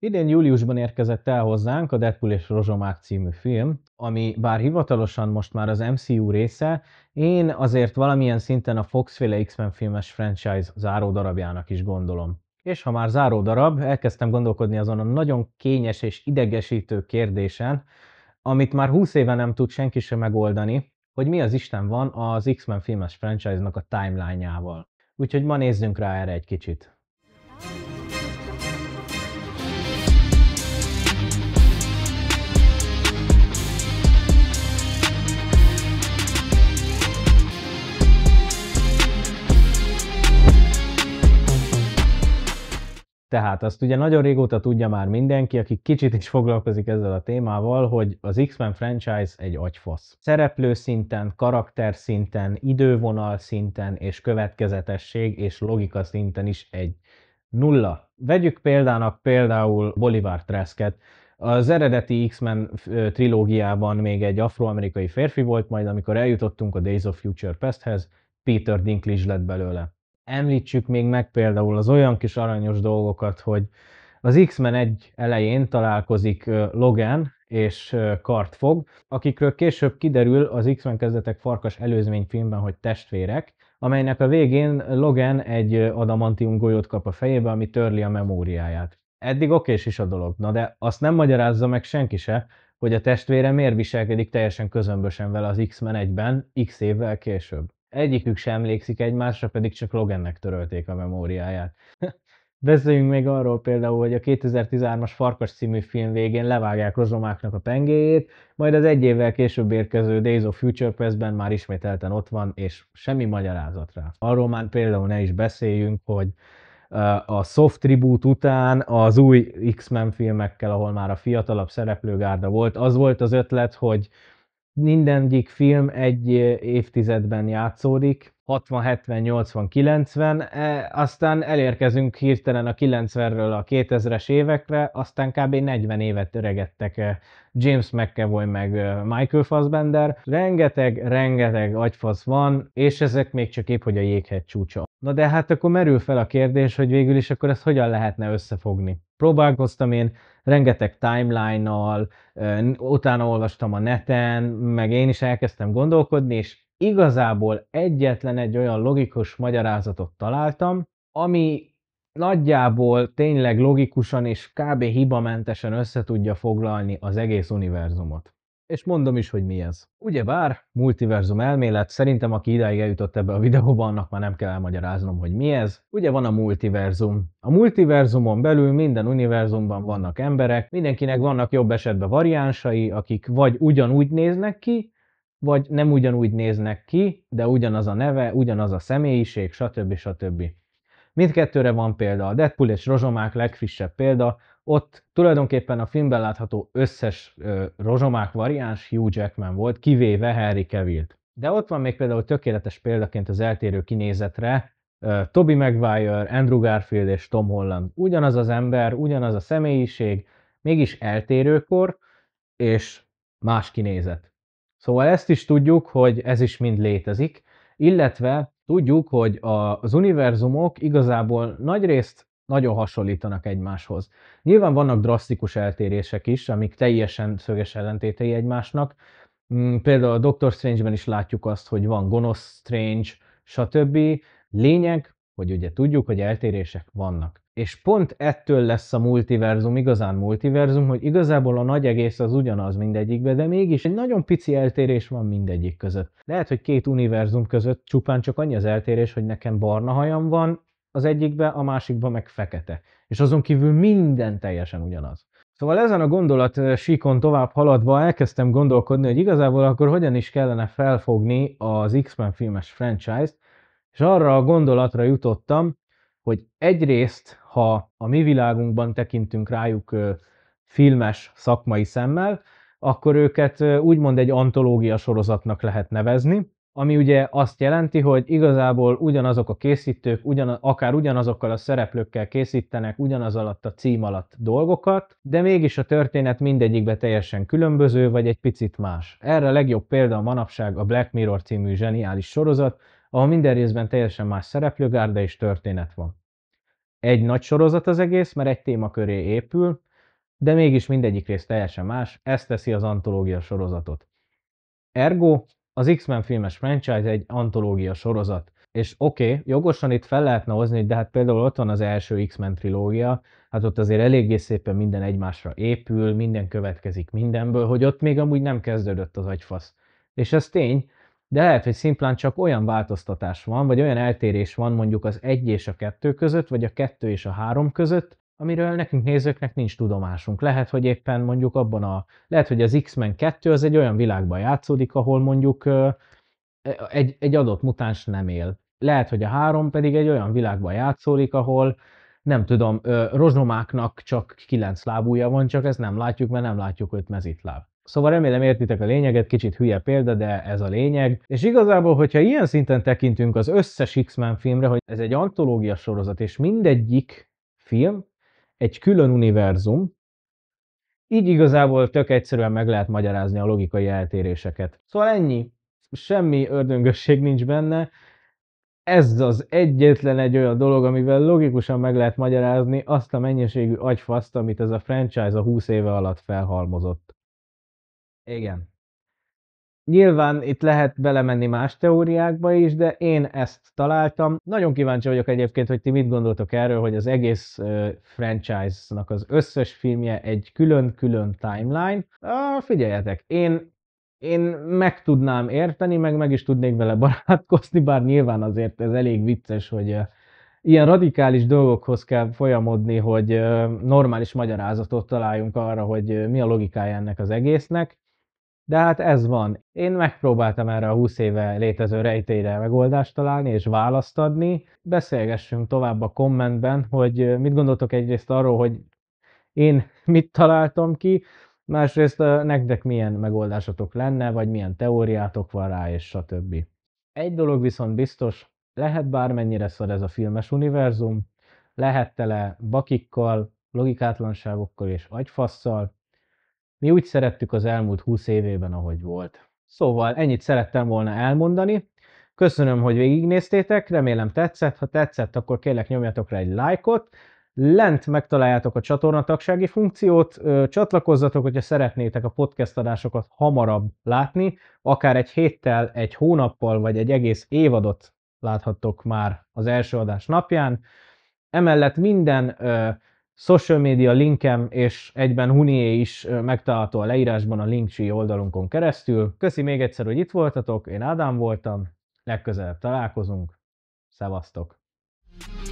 Idén júliusban érkezett el hozzánk a Deadpool és Rozsomák című film, ami bár hivatalosan most már az MCU része, én azért valamilyen szinten a Fox-féle X-Men filmes franchise záró darabjának is gondolom. És ha már záró darab, elkezdtem gondolkodni azon a nagyon kényes és idegesítő kérdésen, amit már 20 éve nem tud senki sem megoldani, hogy mi az Isten van az X-Men filmes franchise-nak a timeline-jával. Úgyhogy ma nézzünk rá erre egy kicsit. Tehát azt ugye nagyon régóta tudja már mindenki, aki kicsit is foglalkozik ezzel a témával, hogy az X-Men franchise egy agyfasz. Szereplő szinten, karakter szinten, idővonal szinten és következetesség és logika szinten is egy nulla. Vegyük példának például Bolivar Tresket, az eredeti X-Men trilógiában még egy afroamerikai férfi volt, majd amikor eljutottunk a Days of Future Pesthez, Peter Dinklage lett belőle említsük még meg például az olyan kis aranyos dolgokat, hogy az X-Men egy elején találkozik Logan és fog, akikről később kiderül az X-Men kezdetek farkas előzmény filmben, hogy testvérek, amelynek a végén Logan egy adamantium golyót kap a fejébe, ami törli a memóriáját. Eddig okés is a dolog, na de azt nem magyarázza meg senki se, hogy a testvére miért viselkedik teljesen közömbösen vele az X-Men egyben, X évvel később. Egyikük sem emlékszik egymásra, pedig csak Logannek törölték a memóriáját. Beszéljünk még arról például, hogy a 2013-as Farkas című film végén levágják rozomáknak a pengéjét, majd az egy évvel később érkező Days of Future Past-ben már ismételten ott van, és semmi magyarázat rá. Arról már például ne is beszéljünk, hogy a soft tribute után az új X-Men filmekkel, ahol már a fiatalabb szereplőgárda volt, az volt az ötlet, hogy mindegyik film egy évtizedben játszódik, 60, 70, 80, 90, e, aztán elérkezünk hirtelen a 90-ről a 2000-es évekre, aztán kb. 40 évet öregettek e, James McAvoy meg e, Michael Fassbender. Rengeteg, rengeteg agyfasz van, és ezek még csak épp, hogy a jéghegy csúcsa. Na de hát akkor merül fel a kérdés, hogy végül is akkor ezt hogyan lehetne összefogni próbálkoztam én, rengeteg timeline-nal, utána olvastam a neten, meg én is elkezdtem gondolkodni, és igazából egyetlen egy olyan logikus magyarázatot találtam, ami nagyjából tényleg logikusan és kb. hibamentesen össze tudja foglalni az egész univerzumot és mondom is, hogy mi ez. Ugye bár multiverzum elmélet, szerintem aki idáig eljutott ebbe a videóba, annak már nem kell elmagyaráznom, hogy mi ez. Ugye van a multiverzum. A multiverzumon belül minden univerzumban vannak emberek, mindenkinek vannak jobb esetben variánsai, akik vagy ugyanúgy néznek ki, vagy nem ugyanúgy néznek ki, de ugyanaz a neve, ugyanaz a személyiség, stb. stb. Mindkettőre van példa. A Deadpool és Rozsomák legfrissebb példa, ott tulajdonképpen a filmben látható összes ö, rozsomák variáns Hugh Jackman volt, kivéve Harry cavill -t. De ott van még például tökéletes példaként az eltérő kinézetre ö, Toby Maguire, Andrew Garfield és Tom Holland. Ugyanaz az ember, ugyanaz a személyiség, mégis eltérőkor és más kinézet. Szóval ezt is tudjuk, hogy ez is mind létezik, illetve tudjuk, hogy az univerzumok igazából nagyrészt nagyon hasonlítanak egymáshoz. Nyilván vannak drasztikus eltérések is, amik teljesen szöges ellentétei egymásnak. Mm, például a Doctor Strange-ben is látjuk azt, hogy van gonosz Strange, stb. Lényeg, hogy ugye tudjuk, hogy eltérések vannak. És pont ettől lesz a multiverzum igazán multiverzum, hogy igazából a nagy egész az ugyanaz mindegyikben, de mégis egy nagyon pici eltérés van mindegyik között. Lehet, hogy két univerzum között csupán csak annyi az eltérés, hogy nekem barna hajam van, az egyikbe, a másikba meg fekete. És azon kívül minden teljesen ugyanaz. Szóval ezen a gondolat síkon tovább haladva elkezdtem gondolkodni, hogy igazából akkor hogyan is kellene felfogni az X-Men filmes franchise-t, és arra a gondolatra jutottam, hogy egyrészt, ha a mi világunkban tekintünk rájuk filmes szakmai szemmel, akkor őket úgymond egy antológia sorozatnak lehet nevezni, ami ugye azt jelenti, hogy igazából ugyanazok a készítők, ugyan, akár ugyanazokkal a szereplőkkel készítenek ugyanaz alatt a cím alatt dolgokat, de mégis a történet mindegyikbe teljesen különböző, vagy egy picit más. Erre a legjobb példa a manapság a Black Mirror című zseniális sorozat, ahol minden részben teljesen más szereplőgárda és történet van. Egy nagy sorozat az egész, mert egy téma köré épül, de mégis mindegyik rész teljesen más, ez teszi az antológia sorozatot. Ergo az X-Men filmes franchise egy antológia sorozat. És oké, okay, jogosan itt fel lehetne hozni, hogy de hát például ott van az első X-Men trilógia, hát ott azért eléggé szépen minden egymásra épül, minden következik mindenből, hogy ott még amúgy nem kezdődött az agyfasz. És ez tény, de lehet, hogy szimplán csak olyan változtatás van, vagy olyan eltérés van mondjuk az egy és a kettő között, vagy a kettő és a három között, amiről nekünk nézőknek nincs tudomásunk. Lehet, hogy éppen mondjuk abban a, lehet, hogy az X-Men 2 az egy olyan világban játszódik, ahol mondjuk e, egy, egy adott mutáns nem él. Lehet, hogy a három pedig egy olyan világban játszódik, ahol nem tudom, rozsomáknak csak kilenc lábúja van, csak ezt nem látjuk, mert nem látjuk öt mezitláb. Szóval remélem értitek a lényeget, kicsit hülye példa, de ez a lényeg. És igazából, hogyha ilyen szinten tekintünk az összes X-Men filmre, hogy ez egy antológia sorozat, és mindegyik film egy külön univerzum, így igazából tök egyszerűen meg lehet magyarázni a logikai eltéréseket. Szóval ennyi, semmi ördöngösség nincs benne, ez az egyetlen egy olyan dolog, amivel logikusan meg lehet magyarázni azt a mennyiségű agyfaszt, amit ez a franchise a 20 éve alatt felhalmozott. Igen. Nyilván itt lehet belemenni más teóriákba is, de én ezt találtam. Nagyon kíváncsi vagyok egyébként, hogy ti mit gondoltok erről, hogy az egész uh, franchise-nak az összes filmje egy külön-külön timeline. Ah, figyeljetek, én én meg tudnám érteni, meg meg is tudnék vele barátkozni, bár nyilván azért ez elég vicces, hogy uh, ilyen radikális dolgokhoz kell folyamodni, hogy normális magyarázatot találjunk arra, hogy mi a logikája ennek az egésznek. De hát ez van. Én megpróbáltam erre a 20 éve létező rejtélyre megoldást találni és választ adni. Beszélgessünk tovább a kommentben, hogy mit gondoltok egyrészt arról, hogy én mit találtam ki, másrészt nektek milyen megoldásatok lenne, vagy milyen teóriátok van rá, és stb. Egy dolog viszont biztos, lehet bármennyire szar ez a filmes univerzum, lehet tele bakikkal, logikátlanságokkal és agyfasszal, mi úgy szerettük az elmúlt 20 évében, ahogy volt. Szóval ennyit szerettem volna elmondani. Köszönöm, hogy végignéztétek, remélem tetszett. Ha tetszett, akkor kérlek nyomjatok rá egy lájkot. Lent megtaláljátok a csatornatagsági funkciót, csatlakozzatok, hogyha szeretnétek a podcast adásokat hamarabb látni, akár egy héttel, egy hónappal, vagy egy egész évadot láthattok már az első adás napján. Emellett minden Social media linkem és egyben Hunié is megtalálható a leírásban a Linktree oldalunkon keresztül. Köszi még egyszer, hogy itt voltatok, én Ádám voltam, legközelebb találkozunk, szevasztok! thank you